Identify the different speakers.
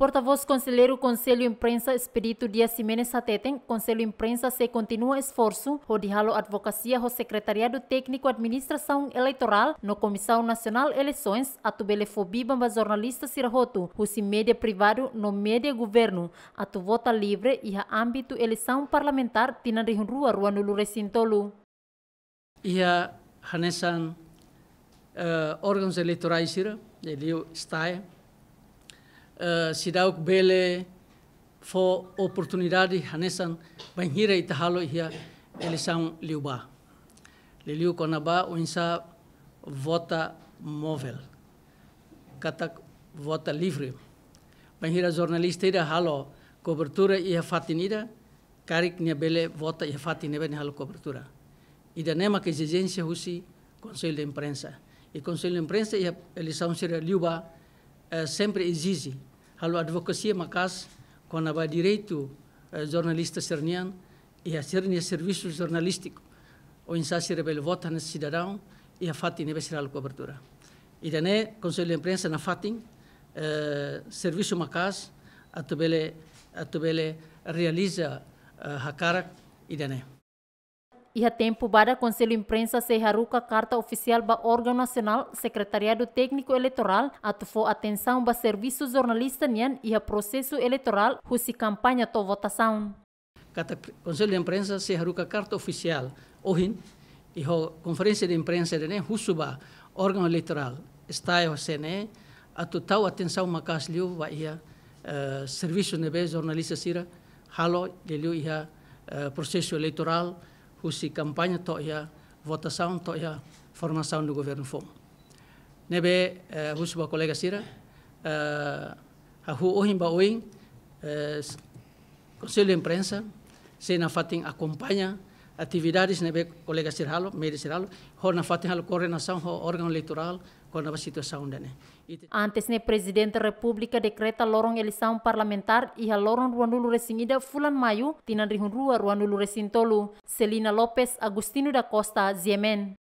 Speaker 1: Porta-voz Conselheiro Conselho Imprensa Espírito Dias Simene Sateten, Conselho Imprensa se continua esforço, o Dihalo Advocacia, o Secretariado Técnico Administração Eleitoral, no Comissão Nacional Eleições, atubelefobi bamba jornalista Sirahoto, o média privado no média governo, a vota livre e a âmbito eleição parlamentar tinarihun rua rua nulu recintolu.
Speaker 2: a hanesan uh, órgãos eleitorais, ele está eh, sidauk bele fo oportunidade hanesan banhira itahalo hia eleição liuba liliu konaba unsa vota móvel katak vota livre banhira jornalista ira halo cobertura ia fatinida karik nia bele vota ia fatinida ne halo cobertura ida nema que exigência husi conselho de imprensa e conselho de imprensa ia eleição seria liuba eh, sempre exige a advocacia macas quando a direito eh, jornalista sernian e a sernia serviço jornalístico o insácio rebel vota nesse cidadão e a fatin deve ser a cobertura e dané conselho de imprensa na fatin eh, serviço macas a tubele a tubele realiza eh, a hakarak e dané
Speaker 1: a tempo para Conselho Imprensa se haruca carta oficial ba órgão nacional Secretariado Técnico Eleitoral atufou atenção ba serviço jornalista nian e a processo eleitoral husi campanha to votação.
Speaker 2: Kata Conselho de Imprensa se haruca carta oficial ohin e ho conferência de imprensa de nen ba órgão eleitoral está o sene atutau atenção makas liu ba ia uh, serviço nebe jornalista sira halo liu ia uh, processo eleitoral husi campanha toia votação toia formação do governo fom nebe uh, eh, husi ba colega sira eh, a hu ohin ba eh, conselho de imprensa se na fatin acompanha atividades, né, colega serralo, médios serralo, ho na fatin halo coordenação ho órgão eleitoral, quando a situação dene.
Speaker 1: Antes ne né, presidente República decreta lorong eleição parlamentar e a lorong ruanulu resingida fulan mayu tinan rihun rua ruanulu resintolu. Celina Lopes, Agustino da Costa, Ziemen.